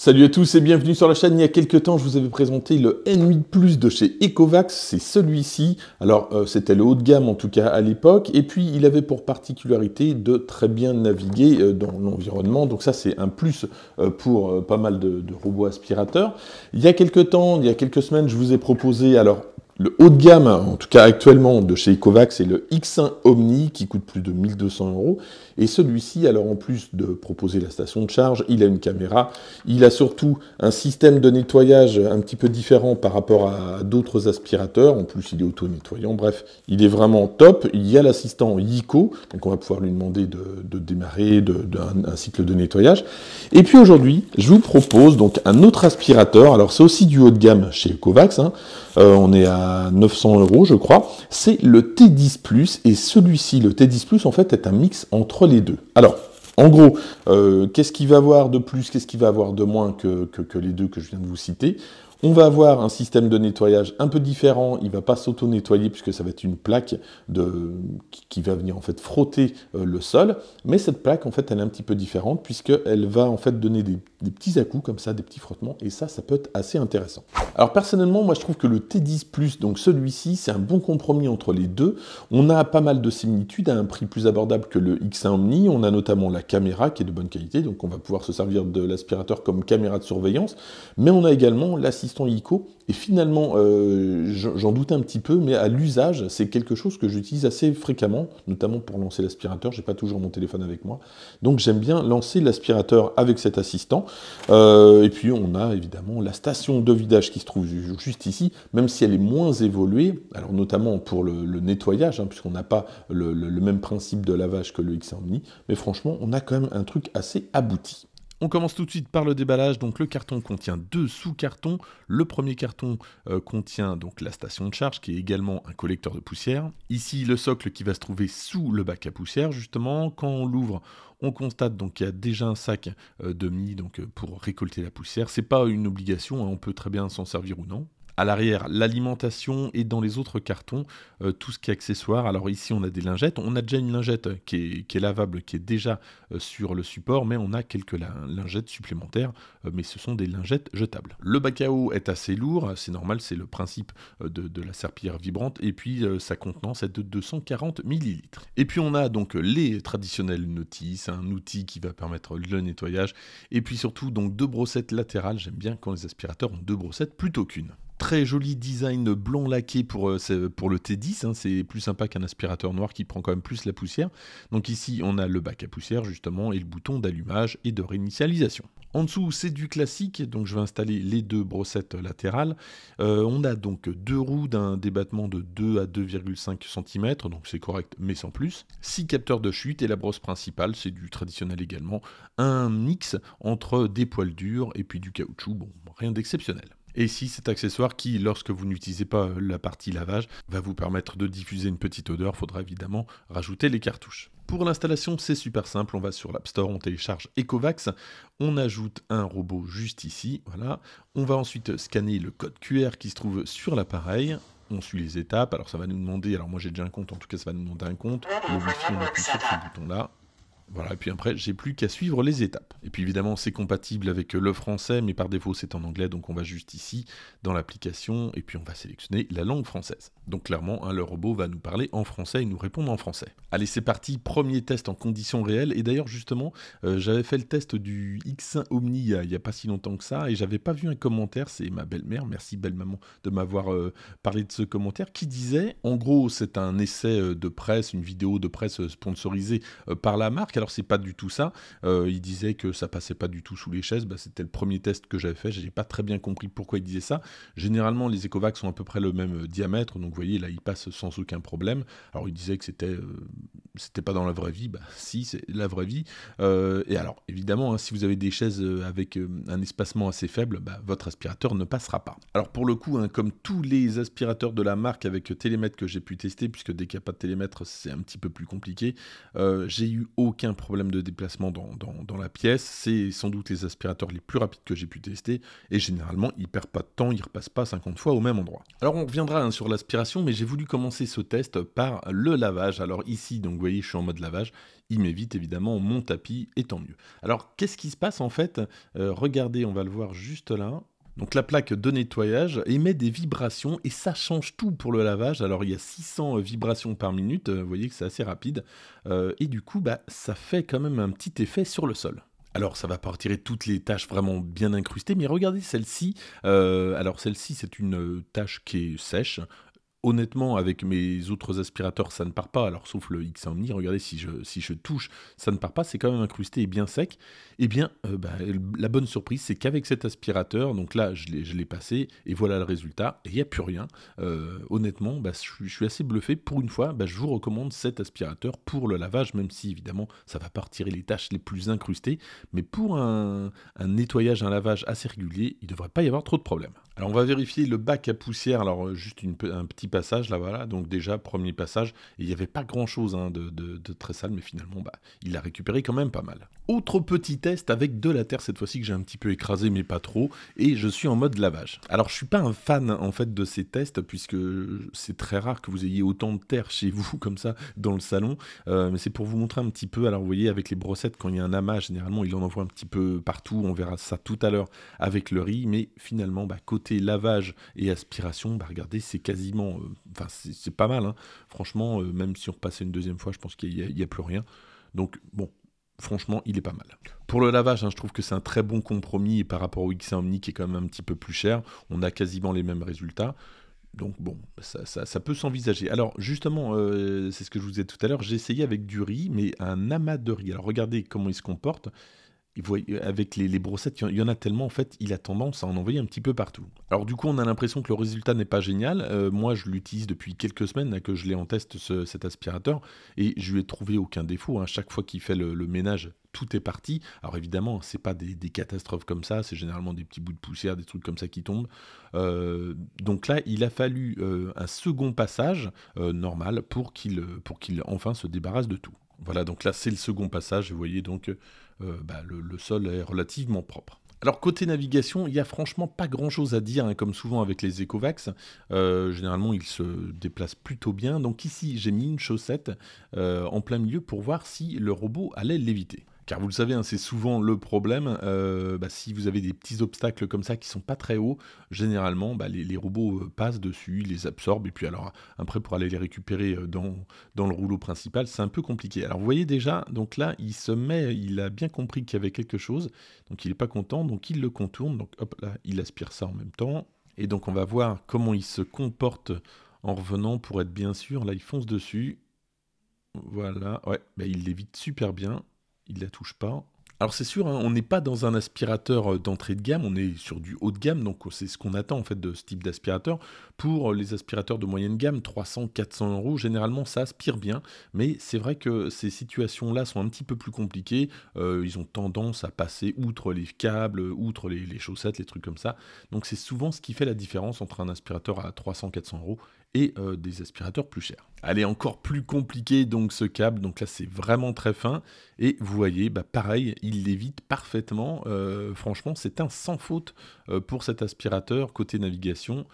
Salut à tous et bienvenue sur la chaîne. Il y a quelques temps, je vous avais présenté le N8 Plus de chez Ecovax. C'est celui-ci. Alors, euh, c'était le haut de gamme en tout cas à l'époque. Et puis, il avait pour particularité de très bien naviguer euh, dans l'environnement. Donc ça, c'est un plus euh, pour pas mal de, de robots aspirateurs. Il y a quelques temps, il y a quelques semaines, je vous ai proposé alors le haut de gamme, en tout cas actuellement, de chez Ecovacs, c'est le X1 Omni qui coûte plus de 1200 euros. Et celui-ci, alors en plus de proposer la station de charge, il a une caméra, il a surtout un système de nettoyage un petit peu différent par rapport à d'autres aspirateurs. En plus, il est auto-nettoyant. Bref, il est vraiment top. Il y a l'assistant Yico, donc on va pouvoir lui demander de, démarrer un, cycle de nettoyage. Et puis aujourd'hui, je vous propose donc un autre aspirateur. Alors c'est aussi du haut de gamme chez Ecovacs. Hein. Euh, on est à 900 euros, je crois, c'est le T10 Plus. Et celui-ci, le T10 Plus, en fait, est un mix entre les deux. Alors, en gros, euh, qu'est-ce qu'il va avoir de plus, qu'est-ce qu'il va avoir de moins que les deux que je viens de vous citer on va avoir un système de nettoyage un peu différent, il ne va pas s'auto-nettoyer puisque ça va être une plaque qui va venir en fait frotter euh, le sol, mais cette plaque en fait elle est un petit peu différente puisqu'elle va en fait donner des, petits à -coups comme ça, des petits frottements, et ça, ça peut être assez intéressant. Alors personnellement, moi je trouve que le T10+, donc celui-ci, c'est un bon compromis entre les deux. On a pas mal de similitudes à un prix plus abordable que le X1 Omni, on a notamment la caméra qui est de bonne qualité, donc on va pouvoir se servir de l'aspirateur comme caméra de surveillance, mais on a également l'assistance et finalement, euh, j'en doute un petit peu, mais à l'usage, c'est quelque chose que j'utilise assez fréquemment, notamment pour lancer l'aspirateur. J'ai pas toujours mon téléphone avec moi, donc j'aime bien lancer l'aspirateur avec cet assistant. Euh, et puis on a évidemment la station de vidage qui se trouve juste ici, même si elle est moins évoluée. Alors notamment pour le, nettoyage, hein, puisqu'on n'a pas le, même principe de lavage que le X Omni, mais franchement, on a quand même un truc assez abouti. On commence tout de suite par le déballage. Donc le carton contient deux sous-cartons. Le premier carton euh, contient donc la station de charge qui est également un collecteur de poussière. Ici le socle qui va se trouver sous le bac à poussière justement. Quand on l'ouvre, on constate donc qu'il y a déjà un sac euh, de mie donc euh, pour récolter la poussière. C'est pas une obligation, hein. on peut très bien s'en servir ou non à l'arrière l'alimentation et dans les autres cartons euh, tout ce qui est accessoire. Alors ici on a des lingettes, on a déjà une lingette qui est, lavable, qui est déjà euh, sur le support, mais on a quelques lingettes supplémentaires, euh, mais ce sont des lingettes jetables. Le bac à eau est assez lourd, c'est normal, c'est le principe de, la serpillière vibrante, et puis sa contenance est de 240 millilitres. Et puis on a donc les traditionnels notices, un outil qui va permettre le nettoyage, et puis surtout donc deux brossettes latérales, j'aime bien quand les aspirateurs ont deux brossettes plutôt qu'une très joli design blanc laqué pour, euh, pour le T10. Hein. c'est plus sympa qu'un aspirateur noir qui prend quand même plus la poussière. Donc ici, on a le bac à poussière justement et le bouton d'allumage et de réinitialisation. En dessous, c'est du classique, donc je vais installer les deux brossettes latérales. Euh, on a donc deux roues d'un débattement de 2 à 2,5 cm, donc c'est correct, mais sans plus. Six capteurs de chute et la brosse principale, c'est du traditionnel également. Un mix entre des poils durs et puis du caoutchouc, bon, rien d'exceptionnel. Et ici, cet accessoire qui, lorsque vous n'utilisez pas euh, la partie lavage, va vous permettre de diffuser une petite odeur, faudra évidemment rajouter les cartouches. Pour l'installation, c'est super simple, on va sur l'App Store, on télécharge Ecovax, on ajoute un robot juste ici, voilà. On va ensuite scanner le code QR qui se trouve sur l'appareil, on suit les étapes. Alors ça va nous demander, alors moi j'ai déjà un compte, en tout cas ça va nous demander un compte. Le on sur ce bouton là. Voilà, et puis après, j'ai plus qu'à suivre les étapes. Et puis évidemment, c'est compatible avec le français, mais par défaut, c'est en anglais, donc on va juste ici, dans l'application, et puis on va sélectionner la langue française. Donc clairement, hein, le robot va nous parler en français et nous répondre en français. Allez, c'est parti, premier test en conditions réelles. Et d'ailleurs, justement, euh, j'avais fait le test du X1 Omni il n'y a, pas si longtemps que ça, et j'avais pas vu un commentaire, c'est ma belle-mère, merci belle-maman de m'avoir euh, parlé de ce commentaire, qui disait, en gros, c'est un essai euh, de presse, une vidéo de presse sponsorisée par la marque, alors c'est pas du tout ça, il disait que ça passait pas du tout sous les chaises, bah, c'était le premier test que j'avais fait, j'ai pas très bien compris pourquoi il disait ça. Généralement, les Ecovacs sont à peu près le même diamètre, donc voyez, là, il passe sans aucun problème. Alors, il disait que c'était euh, c'était pas dans la vraie vie, bah si, c'est la vraie vie. Euh, et alors, évidemment, hein, si vous avez des chaises euh, avec euh, un espacement assez faible, bah, votre aspirateur ne passera pas. Alors pour le coup, hein, comme tous les aspirateurs de la marque avec télémètre que j'ai pu tester, puisque dès qu'il n'y a pas de télémètre, c'est un petit peu plus compliqué, j'ai eu aucun problème de déplacement dans, la pièce. C'est sans doute les aspirateurs les plus rapides que j'ai pu tester, et généralement, il ne pas de temps, il ne pas 50 fois au même endroit. Alors on reviendra hein, sur l'aspiration, mais j'ai voulu commencer ce test par le lavage. Alors ici, donc vous je suis en mode lavage, il m'évite évidemment mon tapis, et tant mieux. Alors, qu'est-ce qui se passe en fait euh, Regardez, on va le voir juste là. Donc la plaque de nettoyage émet des vibrations et ça change tout pour le lavage. Alors il y a 600 euh, vibrations par minute, euh, vous voyez que c'est assez rapide. et du coup, bah, ça fait quand même un petit effet sur le sol. Alors ça va pas retirer toutes les tâches vraiment bien incrustées, mais regardez celle-ci. alors celle-ci c'est une tâche qui est sèche, honnêtement, avec mes autres aspirateurs, ça ne part pas. Alors, sauf le X Omni, regardez, si je, si je touche, ça ne part pas. C'est quand même incrusté et bien sec. Eh bien, euh, bah, la bonne surprise, c'est qu'avec cet aspirateur, donc là, je l'ai passé et voilà le résultat. il n'y a plus rien. Euh, honnêtement, bah, je, suis assez bluffé. Pour une fois, bah, je vous recommande cet aspirateur pour le lavage, même si évidemment, ça va pas retirer les tâches les plus incrustées. Mais pour un, un nettoyage, un lavage assez régulier, il ne devrait pas y avoir trop de problèmes. Alors, on va vérifier le bac à poussière. Alors, euh, juste un petit passage là voilà. Donc déjà, premier passage, il n'y avait pas grand-chose hein, de, très sale, mais finalement, bah, il a récupéré quand même pas mal. Autre petit test avec de la terre, cette fois-ci que j'ai un petit peu écrasé, mais pas trop, et je suis en mode lavage. Alors je suis pas un fan en fait de ces tests, puisque c'est très rare que vous ayez autant de terre chez vous comme ça dans le salon, euh, mais c'est pour vous montrer un petit peu, alors vous voyez avec les brossettes, quand il y a un amas, généralement il en envoie un petit peu partout, on verra ça tout à l'heure avec le riz, mais finalement, bah, côté lavage et aspiration, bah, regardez, c'est quasiment euh, c'est pas mal. Hein. Franchement, euh, même si on repassait une deuxième fois, je pense qu'il n'y a, plus rien. Donc bon, franchement, il est pas mal. Pour le lavage, hein, je trouve que c'est un très bon compromis par rapport au X1 Omni qui est quand même un petit peu plus cher. On a quasiment les mêmes résultats. Donc bon, ça, peut s'envisager. Alors justement, euh, c'est ce que je vous ai tout à l'heure, j'ai essayé avec du riz, mais un amas de riz. Alors regardez comment il se comporte. Euh, avec les, brossettes, il y en a tellement, en fait, il a tendance à en envoyer un petit peu partout. Alors du coup, on a l'impression que le résultat n'est pas génial. Euh, moi, je l'utilise depuis quelques semaines hein, que je l'ai en test, cet aspirateur, et je lui ai trouvé aucun défaut. Hein. Chaque fois qu'il fait le, ménage, tout est parti. Alors évidemment, ce n'est pas des, catastrophes comme ça, c'est généralement des petits bouts de poussière, des trucs comme ça qui tombent. Euh, donc là, il a fallu un second passage normal pour qu'il pour qu'il enfin se débarrasse de tout. Voilà, donc là c'est le second passage, et vous voyez donc euh, bah, le, sol est relativement propre. Alors côté navigation, il n'y a franchement pas grand-chose à dire, hein, comme souvent avec les Ecovacs, euh, généralement, ils se déplacent plutôt bien. Donc ici, j'ai mis une chaussette euh, en plein milieu pour voir si le robot allait l'éviter. Car vous le savez, hein, c'est souvent le problème. Euh, bah, si vous avez des petits obstacles comme ça qui sont pas très hauts, généralement, bah, les, robots euh, passent dessus, ils les absorbent, et puis alors après pour aller les récupérer euh, dans, le rouleau principal, c'est un peu compliqué. Alors vous voyez déjà, donc là, il se met, il a bien compris qu'il y avait quelque chose, donc il n'est pas content, donc il le contourne, donc hop là, il aspire ça en même temps. Et donc on va voir comment il se comporte en revenant pour être bien sûr. Là, il fonce dessus. Voilà, ouais, il l'évite super bien il la touche pas. Alors c'est sûr, hein, on n'est pas dans un aspirateur euh, d'entrée de gamme, on est sur du haut de gamme, donc euh, c'est ce qu'on attend en fait de ce type d'aspirateur. Pour euh, les aspirateurs de moyenne gamme, 300-400 euros, généralement ça aspire bien, mais c'est vrai que ces situations-là sont un petit peu plus compliquées, ils ont tendance à passer outre les câbles, outre les, chaussettes, les trucs comme ça, donc c'est souvent ce qui fait la différence entre un aspirateur à 300-400 euros et des aspirateurs plus chers. Elle est encore plus compliquée donc ce câble, donc là c'est vraiment très fin. Et vous voyez, bah, pareil, il l'évite parfaitement. Euh, franchement, c'est un sans faute euh, pour cet aspirateur côté navigation.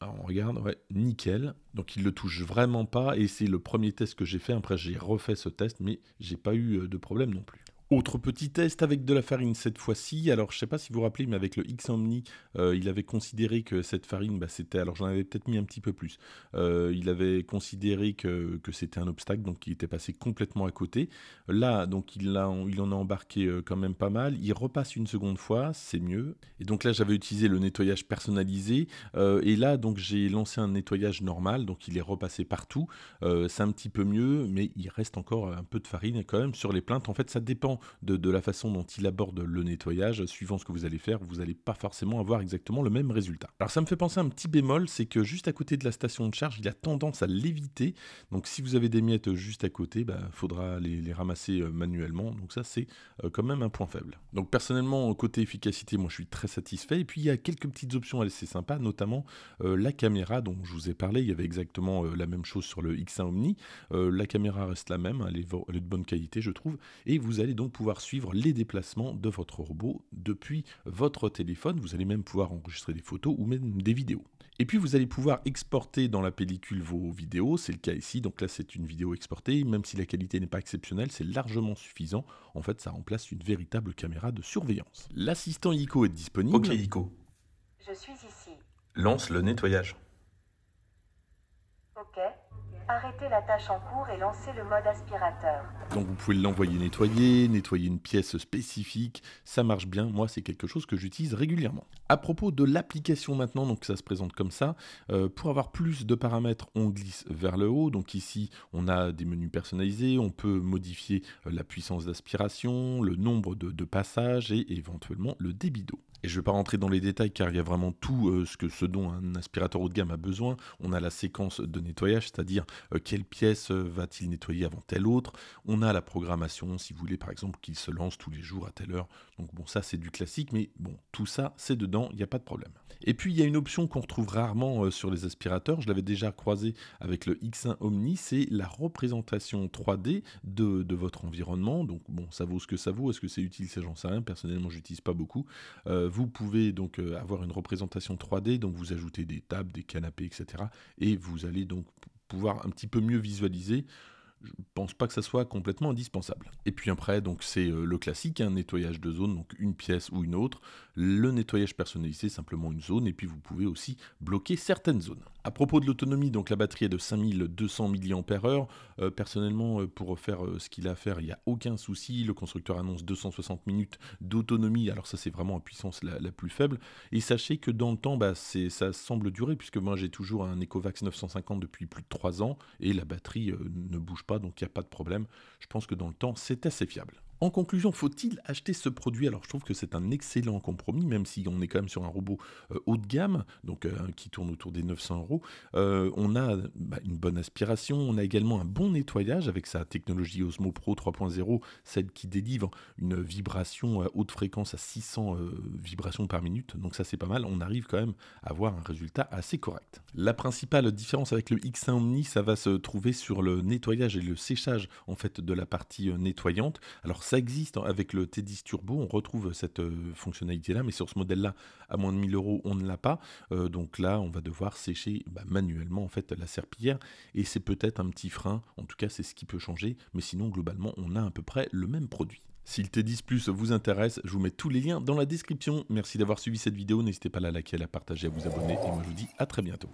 Alors ah, on regarde, ouais, nickel. Donc il le touche vraiment pas et c'est le premier test que j'ai fait. Après j'ai refait ce test, mais j'ai pas eu euh, de problème non plus. Autre petit test avec de la farine cette fois-ci. Alors je ne sais pas si vous vous rappelez, mais avec le X Omni, euh, il avait considéré que cette farine, bah, c'était. Alors j'en avais peut-être mis un petit peu plus. Euh, il avait considéré que, c'était un obstacle, donc il était passé complètement à côté. Là, donc il, il en a embarqué euh, quand même pas mal. Il repasse une seconde fois, c'est mieux. Et donc là, j'avais utilisé le nettoyage personnalisé. et là, donc j'ai lancé un nettoyage normal, donc il est repassé partout. c'est un petit peu mieux, mais il reste encore un peu de farine quand même sur les plaintes. En fait, ça dépend de, la façon dont il aborde le nettoyage, suivant ce que vous allez faire, vous n'allez pas forcément avoir exactement le même résultat. Alors ça me fait penser à un petit bémol, c'est que juste à côté de la station de charge, il a tendance à l'éviter. Donc si vous avez des miettes juste à côté, il bah, faudra les, ramasser euh, manuellement. Donc ça, c'est euh, quand même un point faible. Donc personnellement, côté efficacité, moi je suis très satisfait. Et puis il y a quelques petites options assez sympas, notamment euh, la caméra dont je vous ai parlé. Il y avait exactement la même chose sur le X1 Omni. la caméra reste la même, elle est de bonne qualité, je trouve. Et vous allez donc pouvoir suivre les déplacements de votre robot depuis votre téléphone. Vous allez même pouvoir enregistrer des photos ou même des vidéos. Et puis vous allez pouvoir exporter dans la pellicule vos vidéos, c'est le cas ici, donc là c'est une vidéo exportée, même si la qualité n'est pas exceptionnelle, c'est largement suffisant, en fait ça remplace une véritable caméra de surveillance. L'assistant ICO est disponible. Ok ICO. Je suis ici. Lance le nettoyage. Arrêtez la tâche en cours et lancez le mode aspirateur. Donc vous pouvez l'envoyer nettoyer, nettoyer une pièce spécifique, ça marche bien, moi c'est quelque chose que j'utilise régulièrement. À propos de l'application maintenant, donc ça se présente comme ça, euh, pour avoir plus de paramètres on glisse vers le haut, donc ici on a des menus personnalisés, on peut modifier euh, la puissance d'aspiration, le nombre de passages et éventuellement le débit d'eau. Et je ne vais pas rentrer dans les détails car il y a vraiment tout euh, ce, que, ce dont un aspirateur haut de gamme a besoin. On a la séquence de nettoyage, c'est-à-dire euh, quelle pièce euh, va-t-il nettoyer avant telle autre. On a la programmation, si vous voulez par exemple qu'il se lance tous les jours à telle heure. Donc bon, ça c'est du classique, mais bon, tout ça c'est dedans, il n'y a pas de problème. Et puis il y a une option qu'on retrouve rarement sur les aspirateurs, je l'avais déjà croisé avec le X1 Omni, c'est la représentation 3D de, votre environnement. Donc bon, ça vaut ce que ça vaut, est-ce que c'est utile, ça j'en sais rien, personnellement j'utilise pas beaucoup vous pouvez donc euh, avoir une représentation 3D, donc vous ajoutez des tables, des canapés, etc. Et vous allez donc pouvoir un petit peu mieux visualiser je pense pas que ça soit complètement indispensable. Et puis après, donc c'est euh, le classique, un hein, nettoyage de zone, donc une pièce ou une autre. Le nettoyage personnalisé, simplement une zone, et puis vous pouvez aussi bloquer certaines zones. À propos de l'autonomie, donc la batterie est de 5200 mAh. Euh, personnellement, euh, pour faire ce qu'il a à faire, il n'y a aucun souci. Le constructeur annonce 260 minutes d'autonomie, alors ça c'est vraiment à puissance la, plus faible. Et sachez que dans le temps, bah, ça semble durer, puisque moi j'ai toujours un Ecovax 950 depuis plus de 3 ans, et la batterie ne bouge pas donc il n'y a pas de problème. Je pense que dans le temps, c'est assez fiable. En conclusion, faut-il acheter ce produit Alors je trouve que c'est un excellent compromis, même si on est quand même sur un robot euh, haut de gamme, donc euh, qui tourne autour des 900 euros. Euh, on a bah, une bonne aspiration, on a également un bon nettoyage avec sa technologie Osmo Pro 3.0, celle qui délivre une vibration à haute fréquence à 600 vibrations par minute. Donc ça c'est pas mal, on arrive quand même à avoir un résultat assez correct. La principale différence avec le X1 Omni, ça va se trouver sur le nettoyage et le séchage en fait de la partie nettoyante. Alors ça existe hein. avec le T10 Turbo, on retrouve cette euh, fonctionnalité-là, mais sur ce modèle-là, à moins de 1000 euros, on ne l'a pas. Euh, donc là, on va devoir sécher bah, manuellement en fait la serpillière, et c'est peut-être un petit frein. En tout cas, c'est ce qui peut changer, mais sinon globalement, on a à peu près le même produit. Si le T10 Plus vous intéresse, je vous mets tous les liens dans la description. Merci d'avoir suivi cette vidéo, n'hésitez pas à la liker, à la partager, à vous abonner, et moi je vous dis à très bientôt.